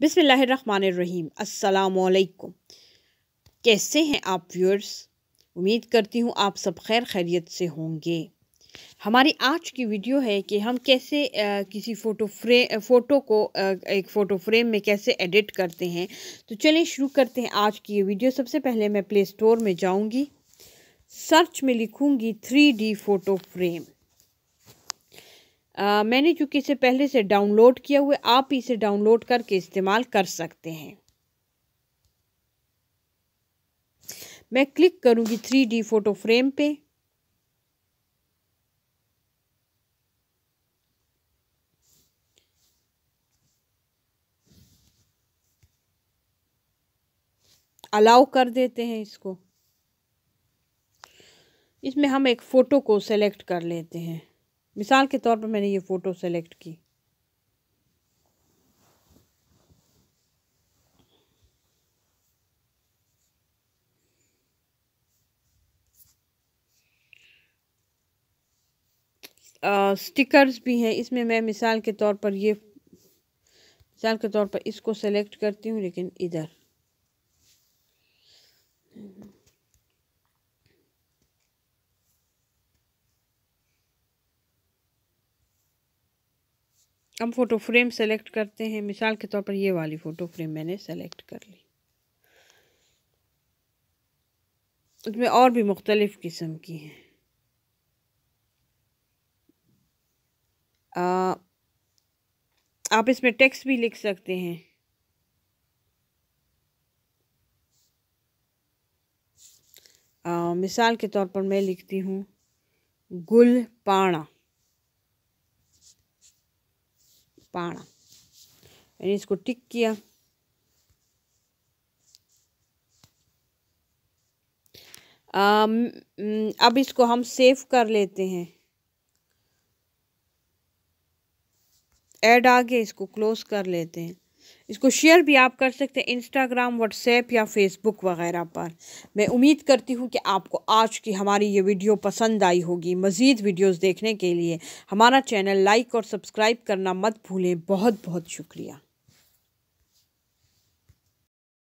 बिसमीम असलकुम कैसे हैं आप व्यूअर्स उम्मीद करती हूँ आप सब खैर खैरियत से होंगे हमारी आज की वीडियो है कि हम कैसे आ, किसी फ़ोटो फ्रे फ़ोटो को आ, एक फ़ोटो फ्रेम में कैसे एडिट करते हैं तो चलिए शुरू करते हैं आज की ये वीडियो सबसे पहले मैं प्ले स्टोर में जाऊँगी सर्च में लिखूँगी थ्री डी फ़ोटो फ्रेम आ, मैंने चूँकि इसे पहले से डाउनलोड किया हुआ आप इसे डाउनलोड करके इस्तेमाल कर सकते हैं मैं क्लिक करूँगी थ्री डी फोटो फ्रेम पे अलाउ कर देते हैं इसको इसमें हम एक फ़ोटो को सेलेक्ट कर लेते हैं मिसाल के तौर पर मैंने ये फ़ोटो सेलेक्ट की स्टिकर्स स्टिकर्स भी हैं इसमें मैं मिसाल के तौर पर ये मिसाल के तौर पर इसको सेलेक्ट करती हूँ लेकिन इधर अब फ़ोटो फ्रेम सेलेक्ट करते हैं मिसाल के तौर पर ये वाली फ़ोटो फ्रेम मैंने सेलेक्ट कर ली उसमें और भी मुख्तलिफ़ किस्म की हैं आप इसमें टेक्स्ट भी लिख सकते हैं आ, मिसाल के तौर पर मैं लिखती हूँ गुल पाणा पाड़ा मैंने इसको टिक किया अब इसको हम सेव कर लेते हैं ऐड आगे इसको क्लोज कर लेते हैं इसको शेयर भी आप कर सकते हैं इंस्टाग्राम व्हाट्सएप या फेसबुक वगैरह पर मैं उम्मीद करती हूँ कि आपको आज की हमारी ये वीडियो पसंद आई होगी मज़ीद वीडियोस देखने के लिए हमारा चैनल लाइक और सब्सक्राइब करना मत भूलें बहुत बहुत शुक्रिया